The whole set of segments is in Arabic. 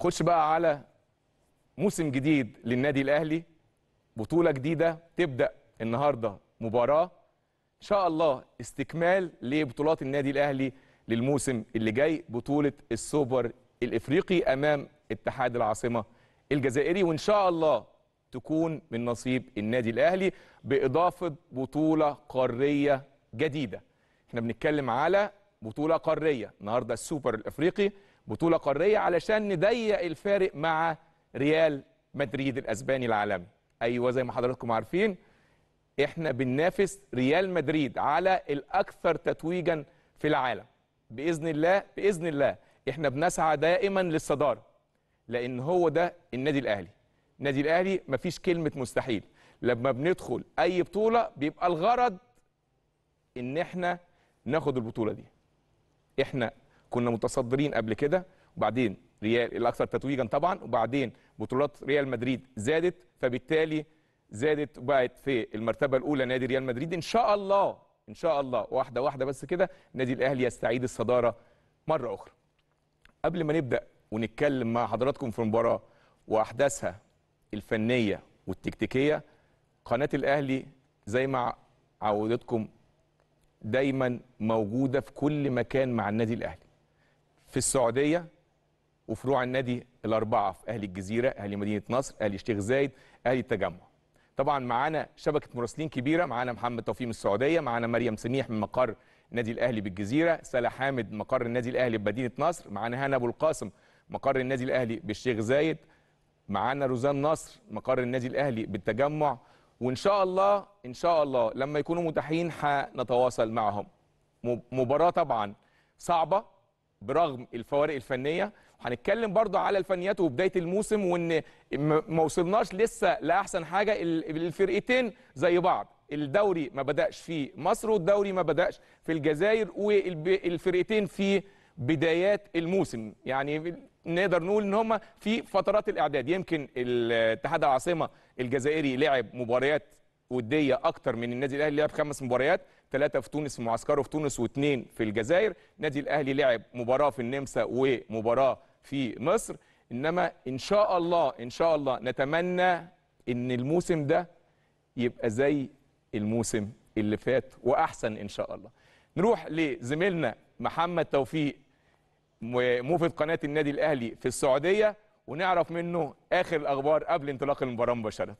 خش بقى على موسم جديد للنادي الاهلي بطوله جديده تبدا النهارده مباراه ان شاء الله استكمال لبطولات النادي الاهلي للموسم اللي جاي بطوله السوبر الافريقي امام اتحاد العاصمه الجزائري وان شاء الله تكون من نصيب النادي الاهلي باضافه بطوله قاريه جديده احنا بنتكلم على بطوله قاريه النهارده السوبر الافريقي بطولة قارية علشان نضيق الفارق مع ريال مدريد الأسباني العالمي أيوة زي ما حضراتكم عارفين احنا بننافس ريال مدريد على الأكثر تتويجا في العالم بإذن الله بإذن الله احنا بنسعى دائما للصدارة لأن هو ده النادي الأهلي النادي الأهلي مفيش كلمة مستحيل لما بندخل أي بطولة بيبقى الغرض إن احنا ناخد البطولة دي احنا كنا متصدرين قبل كده وبعدين ريال الاكثر تتويجا طبعا وبعدين بطولات ريال مدريد زادت فبالتالي زادت وبقت في المرتبه الاولى نادي ريال مدريد ان شاء الله ان شاء الله واحده واحده بس كده النادي الاهلي يستعيد الصداره مره اخرى قبل ما نبدا ونتكلم مع حضراتكم في المباراه واحداثها الفنيه والتكتيكيه قناه الاهلي زي ما عودتكم دايما موجوده في كل مكان مع النادي الاهلي في السعوديه وفروع النادي الاربعه في اهلي الجزيره اهلي مدينه نصر اهلي شيخ زايد اهلي التجمع طبعا معانا شبكه مراسلين كبيره معانا محمد توفيق من السعوديه معانا مريم سميح من مقر النادي الاهلي بالجزيره سالة حامد مقر النادي الاهلي بمدينه نصر معانا هنا ابو القاسم مقر النادي الاهلي بالشيخ زايد معانا روزان نصر مقر النادي الاهلي بالتجمع وان شاء الله ان شاء الله لما يكونوا متاحين هنتواصل معهم مباراه طبعا صعبه برغم الفوارق الفنيه وهنتكلم برضه على الفنيات وبدايه الموسم وان ما وصلناش لسه لاحسن حاجه الفرقتين زي بعض الدوري ما بداش في مصر والدوري ما بداش في الجزائر والفرقتين في بدايات الموسم يعني نقدر نقول ان هم في فترات الاعداد يمكن اتحاد العاصمه الجزائري لعب مباريات وديه اكتر من النادي الاهلي لعب خمس مباريات ثلاثه في تونس في معسكره في تونس واثنين في الجزائر نادي الاهلي لعب مباراه في النمسا ومباراه في مصر انما ان شاء الله ان شاء الله نتمنى ان الموسم ده يبقى زي الموسم اللي فات واحسن ان شاء الله نروح لزميلنا محمد توفيق موفد قناه النادي الاهلي في السعوديه ونعرف منه اخر الاخبار قبل انطلاق المباراه مباشره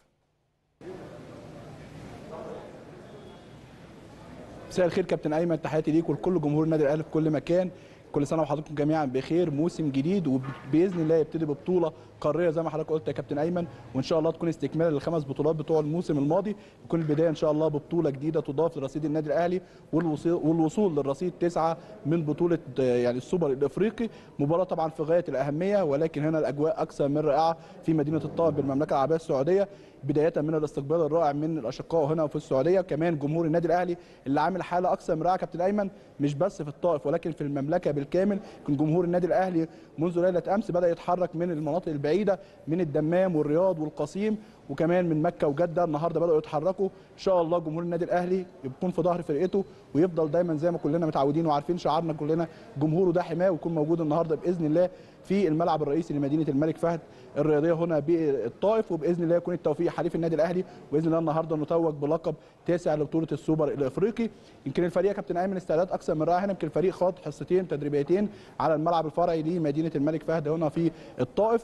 مساء الخير كابتن ايمن تحياتي ليك ولكل جمهور النادي الاهلي في كل مكان كل سنه وحضراتكم جميعا بخير موسم جديد وباذن الله يبتدي ببطوله قاريه زي ما حضرتك قلت يا كابتن ايمن وان شاء الله تكون استكمال للخمس بطولات بتوع الموسم الماضي تكون البدايه ان شاء الله ببطوله جديده تضاف لرصيد النادي الاهلي والوصول للرصيد تسعه من بطوله يعني السوبر الافريقي مباراه طبعا في غايه الاهميه ولكن هنا الاجواء اكثر من رائعه في مدينه الطائف بالمملكه العربيه السعوديه بدايه من الاستقبال الرائع من الاشقاء هنا في السعوديه كمان جمهور النادي الاهلي اللي عامل حاله اكثر من رائعه كابتن ايمن مش بس في الطائف ولكن في المملكه بالكامل كان جمهور النادي الاهلي منذ ليله امس بدا يتحرك من المناطق البعيده من الدمام والرياض والقصيم وكمان من مكه وجده النهارده بداوا يتحركوا ان شاء الله جمهور النادي الاهلي يكون في ظهر فرقته ويفضل دايما زي ما كلنا متعودين وعارفين شعارنا كلنا جمهوره ده حماه ويكون موجود النهارده باذن الله في الملعب الرئيسي لمدينه الملك فهد الرياضيه هنا بالطائف وباذن الله يكون التوفيق حليف النادي الاهلي باذن الله النهارده نتوج بلقب تاسع لبطوله السوبر الافريقي يمكن الفريق كابتن ايمن استعداد اكثر من رائع هنا يمكن الفريق خاض حصتين تدريبيتين على الملعب الفرعي لمدينه الملك فهد هنا في الطائف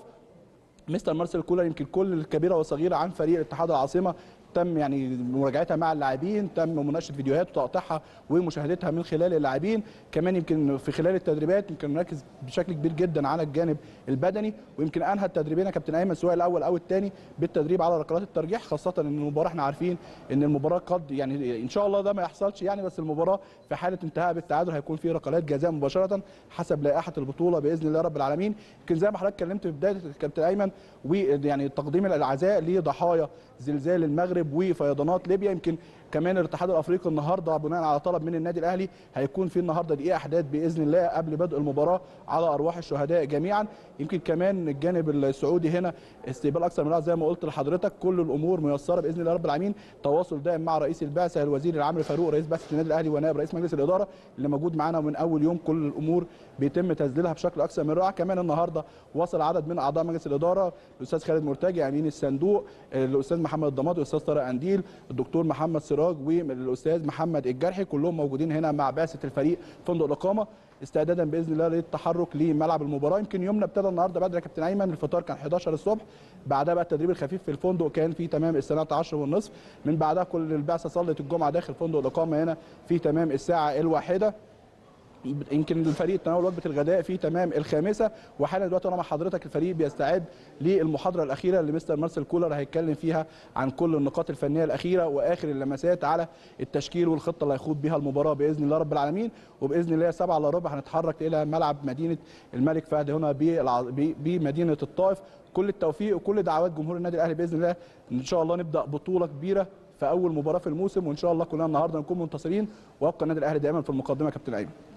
مستر مارسيل كولر يمكن كل الكبيره والصغيره عن فريق اتحاد العاصمه تم يعني مراجعتها مع اللاعبين تم مناقشه فيديوهات وتقطيعها ومشاهدتها من خلال اللاعبين كمان يمكن في خلال التدريبات يمكن نركز بشكل كبير جدا على الجانب البدني ويمكن انهى التدريبين يا كابتن ايمن سواء الاول او الثاني بالتدريب على ركلات الترجيح خاصه ان المباراه احنا عارفين ان المباراه قد يعني ان شاء الله ده ما يحصلش يعني بس المباراه في حاله انتهاء بالتعادل هيكون في ركلات جزاء مباشره حسب لائحه البطوله باذن الله رب العالمين يمكن زي ما حضرتك اتكلمت في بدايه كابتن ايمن ويعني تقديم العزاء لضحايا زلزال المغرب مغرب وفيضانات ليبيا يمكن كمان الاتحاد الافريقي النهارده بناء على طلب من النادي الاهلي هيكون في النهارده دقيقه احداث باذن الله قبل بدء المباراه على ارواح الشهداء جميعا يمكن كمان الجانب السعودي هنا استقبال اكثر من زي ما قلت لحضرتك كل الامور ميسره باذن الله رب العالمين تواصل دائم مع رئيس البعثه الوزير العام فاروق رئيس بعثه النادي الاهلي ونائب رئيس مجلس الاداره اللي موجود معانا من اول يوم كل الامور بيتم تسجيلها بشكل اكثر من رائع كمان النهارده وصل عدد من اعضاء مجلس الاداره الاستاذ خالد مرتجي امين الصندوق الاستاذ محمد الضماطي الاستاذ طارق انديل الدكتور محمد سراج الاخراج والاستاذ محمد الجرحي كلهم موجودين هنا مع بعثه الفريق فندق الاقامه استعدادا باذن الله للتحرك لملعب المباراه يمكن يومنا ابتدى النهارده بدري يا كابتن ايمن الفطار كان 11 الصبح بعدها بقى التدريب الخفيف في الفندق كان في تمام الساعه 10 ونصف من بعدها كل البعثه صلت الجمعه داخل فندق الاقامه هنا في تمام الساعه الواحده يمكن الفريق تناول وجبه الغداء في تمام الخامسه وحالا دلوقتي وانا مع حضرتك الفريق بيستعد للمحاضره الاخيره اللي مستر مارسيل كولر هيتكلم فيها عن كل النقاط الفنيه الاخيره واخر اللمسات على التشكيل والخطه اللي هيخوض بها المباراه باذن الله رب العالمين وباذن الله 7 الا ربع هنتحرك الى ملعب مدينه الملك فهد هنا بمدينه الطائف كل التوفيق وكل دعوات جمهور النادي الاهلي باذن الله ان شاء الله نبدا بطوله كبيره في اول مباراه في الموسم وان شاء الله كلنا النهارده نكون منتصرين وابقى النادي الاهلي دائما في المقدمه كابتن ايمن